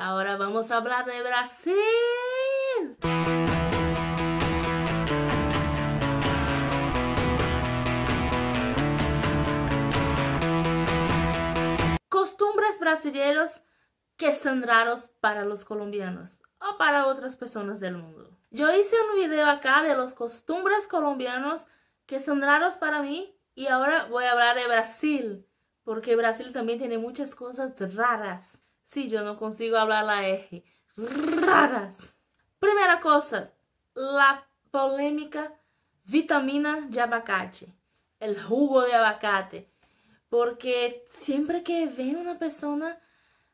ahora vamos a hablar de Brasil. Costumbres brasileros que son raros para los colombianos o para otras personas del mundo. Yo hice un video acá de los costumbres colombianos que son raros para mí y ahora voy a hablar de Brasil, porque Brasil también tiene muchas cosas raras si yo no consigo hablar la R. E Raras. Primera cosa, la polémica vitamina de abacate. el jugo de abacate. Porque siempre que ven una persona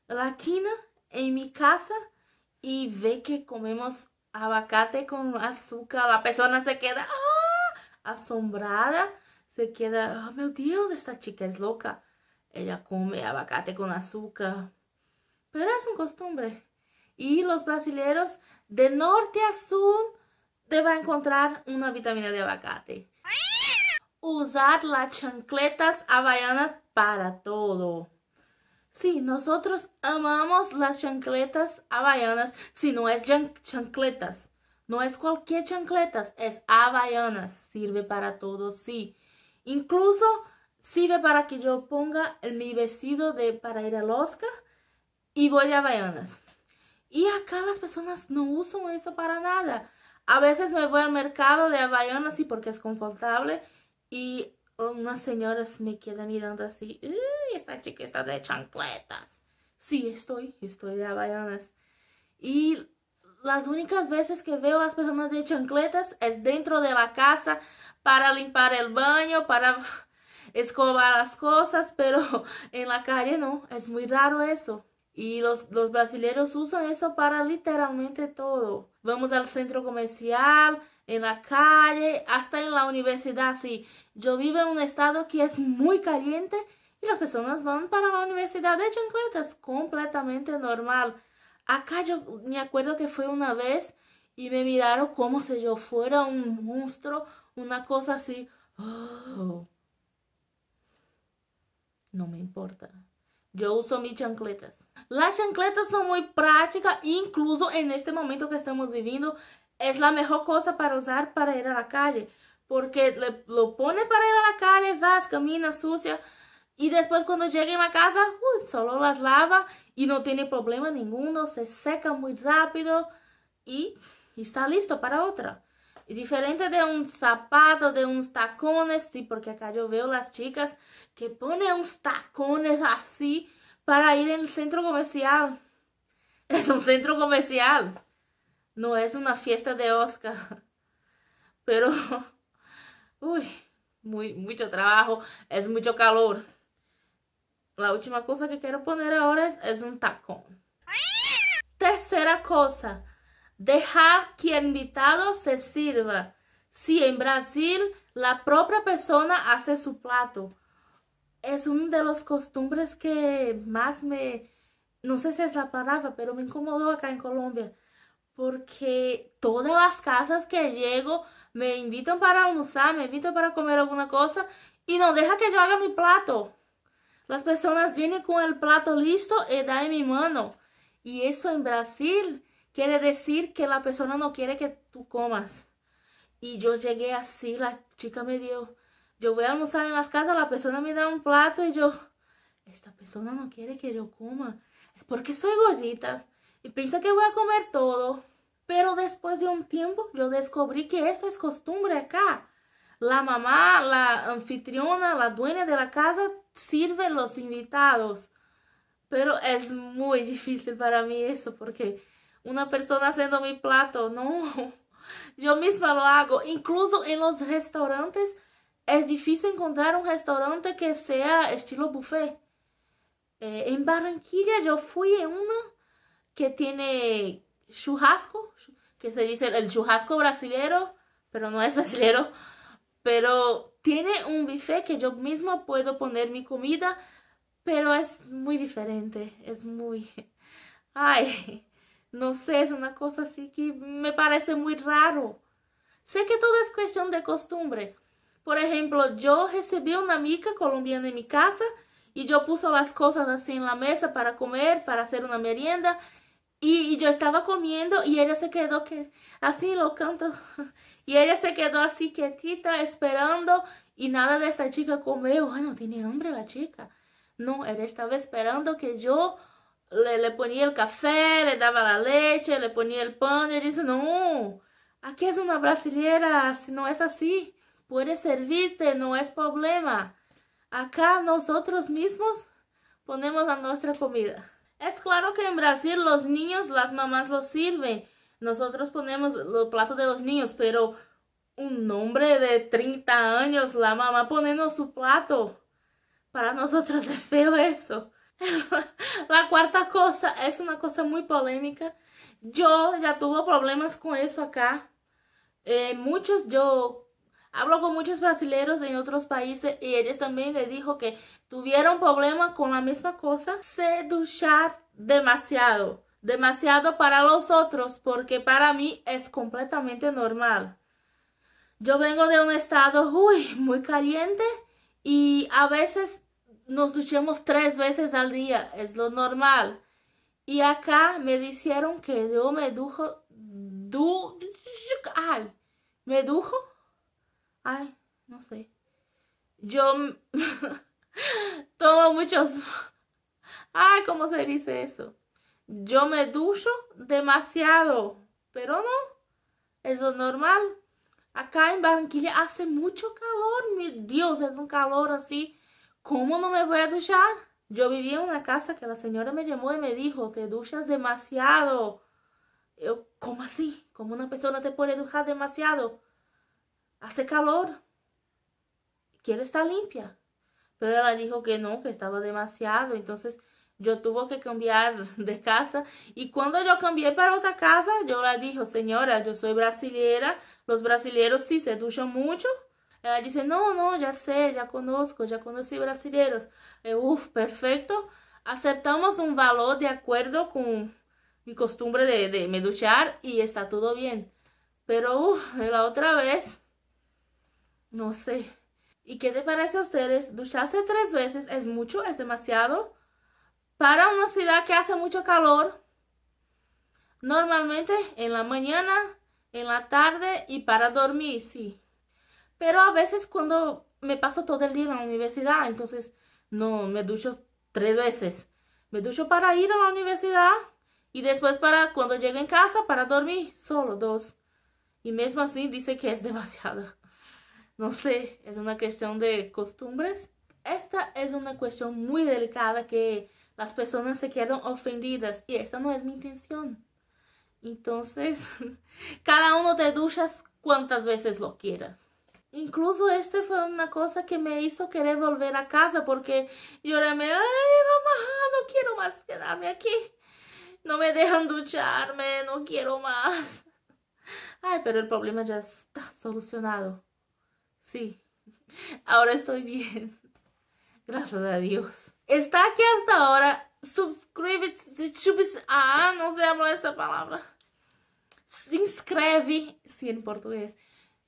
latina en mi casa y ve que comemos abacate con azúcar, la persona se queda ¡ah! asombrada, se queda, oh, ah, meu Dios, esta chica es loca. Ella come abacate con azúcar, pero es un costumbre. Y los brasileños de norte a sur te a encontrar una vitamina de abacate Usar las chancletas havaianas para todo. Sí, nosotros amamos las chancletas havaianas, si no es chancletas. No es cualquier chancletas, es havaianas. Sirve para todo, sí. Incluso sirve para que yo ponga mi vestido de para ir al Oscar y voy de Havaianas. Y acá las personas no usan eso para nada. A veces me voy al mercado de Havaianas y porque es confortable y unas señoras me quedan mirando así, ¡Uy, esta chica está de chancletas! Sí, estoy, estoy de Havaianas. Y las únicas veces que veo a las personas de chancletas es dentro de la casa para limpar el baño, para escobar las cosas, pero en la calle no, es muy raro eso. Y los, los brasileños usan eso para literalmente todo. Vamos al centro comercial, en la calle, hasta en la universidad. Sí, yo vivo en un estado que es muy caliente y las personas van para la universidad de chancletas, completamente normal. Acá yo me acuerdo que fue una vez y me miraron como si yo fuera un monstruo, una cosa así. Oh. No me importa. Yo uso mis chancletas. Las chancletas son muy prácticas, incluso en este momento que estamos viviendo, es la mejor cosa para usar para ir a la calle. Porque lo pone para ir a la calle, vas, camina sucia. Y después cuando lleguen a casa, solo las lava y no tiene problema ninguno, se seca muy rápido y, está listo para otra. Y diferente de un zapato, de unos tacones, sí, porque acá yo veo las chicas que ponen unos tacones así para ir al centro comercial. Es un centro comercial. No es una fiesta de Oscar. Pero, uy, muy, mucho trabajo, es mucho calor. La última cosa que quiero poner ahora es, un tacón. Tercera cosa, dejar que el invitado se sirva. Si en Brasil la propia persona hace su plato, es una de las costumbres que más me, no sé si es la palabra, pero me incomodó acá en Colombia, porque todas las casas que llego me invitan para almorzar, me invitan para comer alguna cosa y no deja que yo haga mi plato. Las personas vienen con el plato listo y eh, dan en mi mano. Y eso en Brasil quiere decir que la persona no quiere que tú comas. Y yo llegué así, la chica me dio, yo voy a almorzar en las casas, la persona me da un plato y yo, esta persona no quiere que yo coma. Es porque soy gordita y piensa que voy a comer todo. Pero después de un tiempo yo descubrí que esto es costumbre acá. La mamá, la anfitriona, la dueña de la casa sirve los invitados. Pero es muy difícil para mí eso porque una persona haciendo mi plato, no. Yo misma lo hago. Incluso en los restaurantes es difícil encontrar un restaurante que sea estilo buffet. Eh, en Barranquilla yo fui a uno que tiene churrasco, que se dice el churrasco brasilero, pero no es brasilero, pero tiene un buffet que yo misma puedo poner mi comida, pero es muy diferente, es muy... Ay, no sé, es una cosa así que me parece muy raro. Sé que todo es cuestión de costumbre, por ejemplo, yo recibí una amiga colombiana en mi casa y yo puso las cosas así en la mesa para comer, para hacer una merienda. Y, yo estaba comiendo y ella se quedó que, así lo canto. Y ella se quedó así quietita, esperando. Y nada de esta chica comió. Ay, no tiene hambre la chica. No, ella estaba esperando que yo le, le, ponía el café, le daba la leche, le ponía el pan. Y dice, no, aquí es una brasilera, si no es así puede servirte, no es problema. Acá nosotros mismos ponemos la nuestra comida. Es claro que en Brasil los niños, las mamás los sirven. Nosotros ponemos los platos de los niños, pero un hombre de 30 años, la mamá poniendo su plato. Para nosotros es feo eso. la cuarta cosa es una cosa muy polémica. Yo ya tuve problemas con eso acá. Eh, muchos yo Hablo con muchos brasileños en otros países y ellos también le dijo que tuvieron problemas con la misma cosa. Se duchar demasiado, demasiado para los otros porque para mí es completamente normal. Yo vengo de un estado muy caliente y a veces nos duchemos tres veces al día, es lo normal. Y acá me dijeron que yo me dujo, du, ay, me dujo Ay, no sé. Yo tomo muchos... Ay, ¿cómo se dice eso? Yo me ducho demasiado, pero no, Es lo normal. Acá en Barranquilla hace mucho calor, mi Dios, es un calor así. ¿Cómo no me voy a duchar? Yo vivía en una casa que la señora me llamó y me dijo, te duchas demasiado. Yo, ¿cómo así? ¿Cómo una persona te puede duchar demasiado? hace calor, quiero estar limpia. Pero ella dijo que no, que estaba demasiado, entonces yo tuve que cambiar de casa. Y cuando yo cambié para otra casa, yo le dije, señora, yo soy brasilera, los brasileros sí se duchan mucho. Ella dice, no, no, ya sé, ya conozco, ya conocí brasileños. Eh, uf, perfecto. Acertamos un valor de acuerdo con mi costumbre de, de me duchar y está todo bien. Pero uf, la otra vez no sé. ¿Y qué te parece a ustedes? Ducharse tres veces es mucho, es demasiado. Para una ciudad que hace mucho calor, normalmente en la mañana, en la tarde y para dormir, sí. Pero a veces cuando me paso todo el día en la universidad, entonces no, me ducho tres veces. Me ducho para ir a la universidad y después para cuando llegue en casa para dormir, solo dos. Y mesmo así dice que es demasiado no sé, es una cuestión de costumbres. Esta es una cuestión muy delicada que las personas se quedan ofendidas y esta no es mi intención. Entonces, cada uno te duchas cuantas veces lo quieras. Incluso este fue una cosa que me hizo querer volver a casa porque lloré, ay mamá, no quiero más quedarme aquí. No me dejan ducharme, no quiero más. Ay, pero el problema ya está solucionado. Sí, ahora estoy bien. Gracias a Dios. Está aquí hasta ahora. Subscribe, ah, no sé hablar esta palabra. Se inscreve, Sí, en portugués.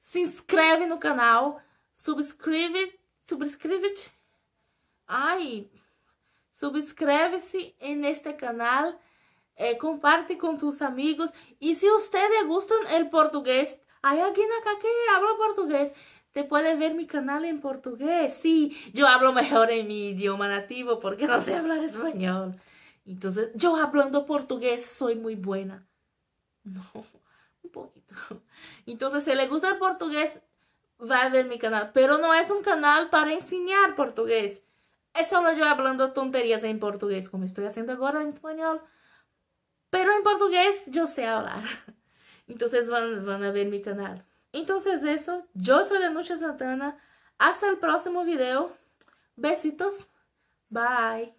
Se inscreve no canal, subscribe, Ay. Ay, subscreve-se este canal. Eh, comparte con tus amigos. Y si ustedes gustan el portugués, hay alguien acá que habla portugués. Te puedes ver mi canal en portugués. Sí, yo hablo mejor en mi idioma nativo porque no sé hablar español. Entonces, yo hablando portugués soy muy buena. No, un poquito. Entonces, si le gusta el portugués, va a ver mi canal. Pero no es un canal para enseñar portugués. Es solo yo hablando tonterías en portugués, como estoy haciendo ahora en español. Pero en portugués yo sé hablar. Entonces van, van a ver mi canal. Entonces eso, yo soy Nucha Santana. Hasta el próximo video. Besitos. Bye.